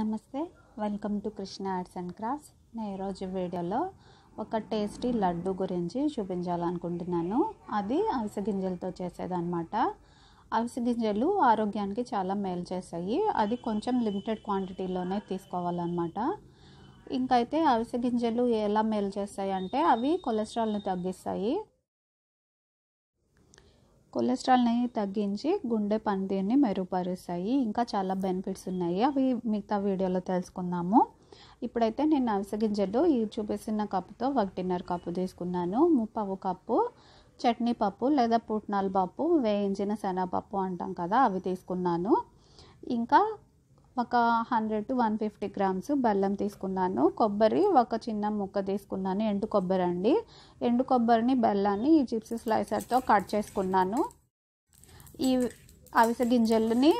నమస్తే welcome to Krishna arts and crafts నేను ఈరోజు వీడియోలో ఒక టేస్టీ లడ్డు గురించి చూపించాలనుకుంటున్నాను అది అవిసె గింజలతో చేసేదనమాట అవిసె గింజలు ఆరోగ్యానికి చాలా మేలు చేస్తాయి అది కొంచెం లిమిటెడ్ క్వాంటిటీలోనే తీసుకోవాలన్నమాట ఇంకైతే అవిసె గింజలు ఎలా మేలు చేస్తాయి అంటే అవి కొలెస్ట్రాల్ని తగ్గిస్తాయి కొలెస్ట్రాల్ని తగ్గించి గుండె పనితీరుని మెరుగుపరుస్తాయి ఇంకా చాలా బెనిఫిట్స్ ఉన్నాయి అవి మిగతా వీడియోలో తెలుసుకుందాము ఇప్పుడైతే నేను అవిసగింజలు ఈ చూపిస్తున్న కప్పుతో ఒకటిన్నర కప్పు తీసుకున్నాను ముప్పవు కప్పు చట్నీ పప్పు లేదా పుట్నాల పప్పు వేయించిన శనగపప్పు అంటాం కదా అవి తీసుకున్నాను ఇంకా ఒక hundred to one fifty grams బెల్లం తీసుకున్నాను కొబ్బరి ఒక చిన్న ముక్క తీసుకున్నాను ఎండు కొబ్బరి అండి ఎండు కొబ్బరిని బెల్లాన్ని ఈ చిప్స్ స్లైసర్తో కట్ చేసుకున్నాను ఈ అవిసె గింజలని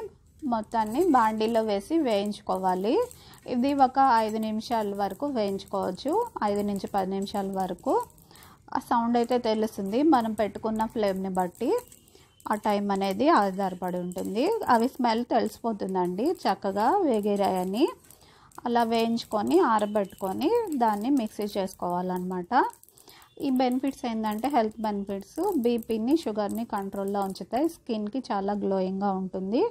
మొత్తాన్ని బాండీలో వేసి వేయించుకోవాలి ఇది ఒక ఐదు నిమిషాల వరకు వేయించుకోవచ్చు ఐదు నుంచి పది నిమిషాల వరకు ఆ సౌండ్ అయితే తెలుస్తుంది మనం పెట్టుకున్న ఫ్లేమ్ని బట్టి ఆ టైం అనేది ఆధారపడి ఉంటుంది అవి స్మెల్ తెలిసిపోతుందండి చక్కగా వేగిరాయని అలా వేయించుకొని ఆరబెట్టుకొని దాన్ని మిక్సీ చేసుకోవాలన్నమాట ఈ బెనిఫిట్స్ ఏంటంటే హెల్త్ బెనిఫిట్స్ బీపీని షుగర్ని కంట్రోల్లో ఉంచుతాయి స్కిన్కి చాలా గ్లోయింగ్గా ఉంటుంది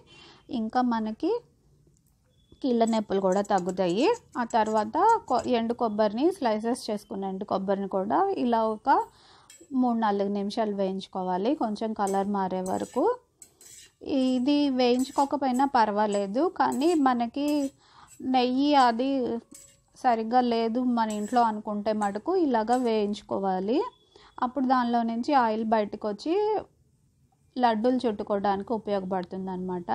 ఇంకా మనకి కీళ్ళ నొప్పులు కూడా తగ్గుతాయి ఆ తర్వాత ఎండు కొబ్బరిని స్లైసెస్ చేసుకున్న ఎండు కొబ్బరిని కూడా ఇలా ఒక మూడు నాలుగు నిమిషాలు వేయించుకోవాలి కొంచెం కలర్ మారే వరకు ఇది వేయించుకోకపోయినా పర్వాలేదు కానీ మనకి నెయ్యి అది సరిగ్గా లేదు మన ఇంట్లో అనుకుంటే మటుకు ఇలాగ వేయించుకోవాలి అప్పుడు దానిలో నుంచి ఆయిల్ బయటకు వచ్చి లడ్డూలు చుట్టుకోవడానికి ఉపయోగపడుతుంది అనమాట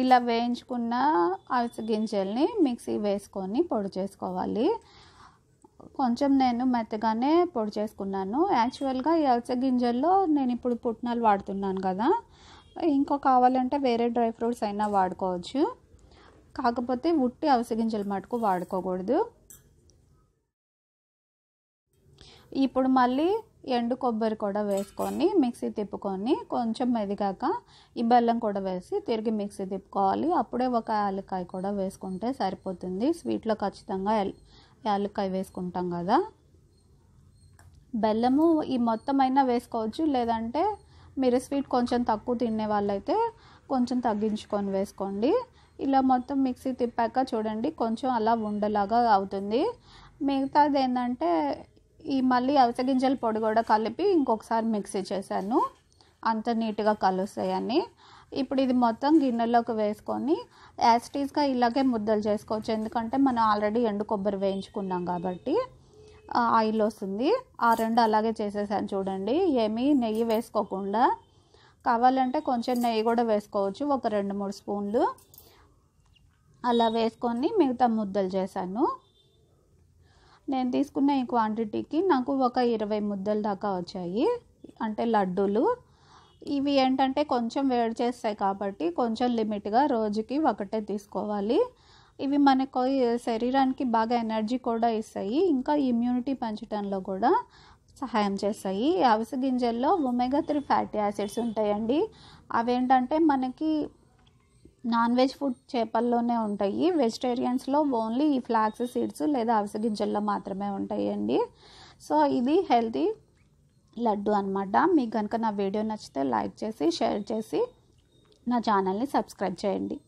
ఇలా వేయించుకున్న అవిసె గింజల్ని మిక్సీ వేసుకొని పొడి చేసుకోవాలి కొంచెం నేను మెత్తగానే పొడి చేసుకున్నాను యాక్చువల్గా ఈ అవిసె గింజల్లో నేను ఇప్పుడు పుట్నాలు వాడుతున్నాను కదా ఇంకా కావాలంటే వేరే డ్రై ఫ్రూట్స్ అయినా వాడుకోవచ్చు కాకపోతే ఉట్టి అవిసె గింజలు మటుకు వాడుకోకూడదు ఇప్పుడు మళ్ళీ ఎండు కొబ్బరి కూడా వేసుకొని మిక్సీ తిప్పుకొని కొంచెం మెదిగాక ఈ బెల్లం కూడా వేసి తిరిగి మిక్సీ తిప్పుకోవాలి అప్పుడే ఒక యాలకాయ కూడా వేసుకుంటే సరిపోతుంది స్వీట్లో ఖచ్చితంగా యాలకాయ వేసుకుంటాం కదా బెల్లము ఈ మొత్తం అయినా వేసుకోవచ్చు లేదంటే మీరు స్వీట్ కొంచెం తక్కువ తినే వాళ్ళైతే కొంచెం తగ్గించుకొని వేసుకోండి ఇలా మొత్తం మిక్సీ తిప్పాక చూడండి కొంచెం అలా ఉండలాగా అవుతుంది మిగతాది ఏంటంటే ఈ మళ్ళీ అవసగింజల పొడి కూడా కలిపి ఇంకొకసారి మిక్సీ చేశాను అంత నీట్గా కలుస్తాయని ఇప్పుడు ఇది మొత్తం గిన్నెలోకి వేసుకొని యాస్టీస్గా ఇలాగే ముద్దలు చేసుకోవచ్చు ఎందుకంటే మనం ఆల్రెడీ ఎండు కొబ్బరి వేయించుకున్నాం కాబట్టి ఆయిల్ వస్తుంది ఆ రెండు అలాగే చేసేసాను చూడండి ఏమీ నెయ్యి వేసుకోకుండా కావాలంటే కొంచెం నెయ్యి కూడా వేసుకోవచ్చు ఒక రెండు మూడు స్పూన్లు అలా వేసుకొని మిగతా ముద్దలు చేశాను నేను తీసుకున్న ఈ క్వాంటిటీకి నాకు ఒక ఇరవై ముద్దల దాకా వచ్చాయి అంటే లడ్డూలు ఇవి ఏంటంటే కొంచెం వేడి చేస్తాయి కాబట్టి కొంచెం లిమిట్గా రోజుకి ఒకటే తీసుకోవాలి ఇవి మనకు శరీరానికి బాగా ఎనర్జీ కూడా ఇస్తాయి ఇంకా ఇమ్యూనిటీ పెంచడంలో కూడా సహాయం చేస్తాయి అవిసె గింజల్లో ఒమేగా త్రీ ఫ్యాటీ యాసిడ్స్ ఉంటాయండి అవేంటంటే మనకి నాన్ వెజ్ ఫుడ్ చేపల్లోనే ఉంటాయి వెజిటేరియన్స్లో ఓన్లీ ఈ ఫ్లాక్స్ సీడ్స్ లేదా అవిసె గింజల్లో మాత్రమే ఉంటాయండి సో ఇది హెల్తీ లడ్డు అనమాట మీకు కనుక నా వీడియో నచ్చితే లైక్ చేసి షేర్ చేసి నా ఛానల్ని సబ్స్క్రైబ్ చేయండి